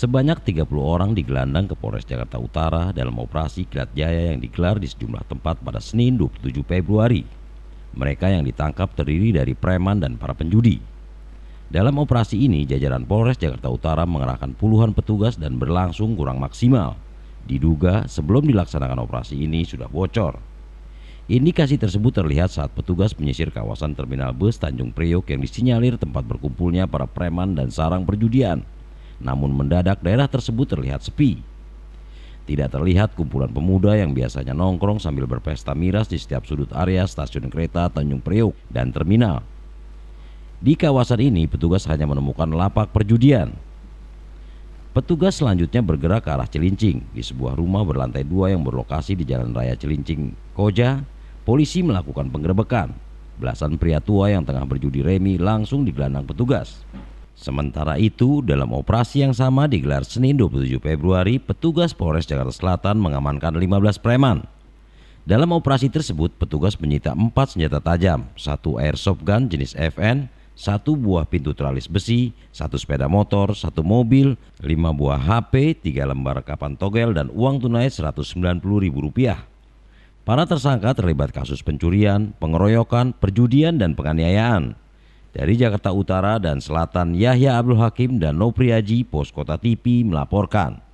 Sebanyak 30 orang digelandang ke Polres Jakarta Utara dalam operasi Kilat Jaya yang digelar di sejumlah tempat pada Senin 27 Februari. Mereka yang ditangkap terdiri dari preman dan para penjudi. Dalam operasi ini, jajaran Polres Jakarta Utara mengerahkan puluhan petugas dan berlangsung kurang maksimal. Diduga sebelum dilaksanakan operasi ini sudah bocor. Indikasi tersebut terlihat saat petugas menyisir kawasan terminal bus Tanjung Priok yang disinyalir tempat berkumpulnya para preman dan sarang perjudian. Namun mendadak daerah tersebut terlihat sepi. Tidak terlihat kumpulan pemuda yang biasanya nongkrong sambil berpesta miras di setiap sudut area stasiun kereta Tanjung Priok dan terminal. Di kawasan ini petugas hanya menemukan lapak perjudian. Petugas selanjutnya bergerak ke arah Cilincing. Di sebuah rumah berlantai dua yang berlokasi di Jalan Raya Cilincing, Koja, polisi melakukan penggerebekan. Belasan pria tua yang tengah berjudi remi langsung digelandang petugas. Sementara itu, dalam operasi yang sama digelar Senin 27 Februari, petugas Polres Jakarta Selatan mengamankan 15 preman. Dalam operasi tersebut, petugas menyita 4 senjata tajam, satu airsoft gun jenis FN, satu buah pintu tralis besi, satu sepeda motor, satu mobil, lima buah HP, tiga lembar kapan togel, dan uang tunai Rp190.000. Para tersangka terlibat kasus pencurian, pengeroyokan, perjudian, dan penganiayaan. Dari Jakarta Utara dan Selatan, Yahya Abdul Hakim dan Nopriaji, Pos Kota TV melaporkan.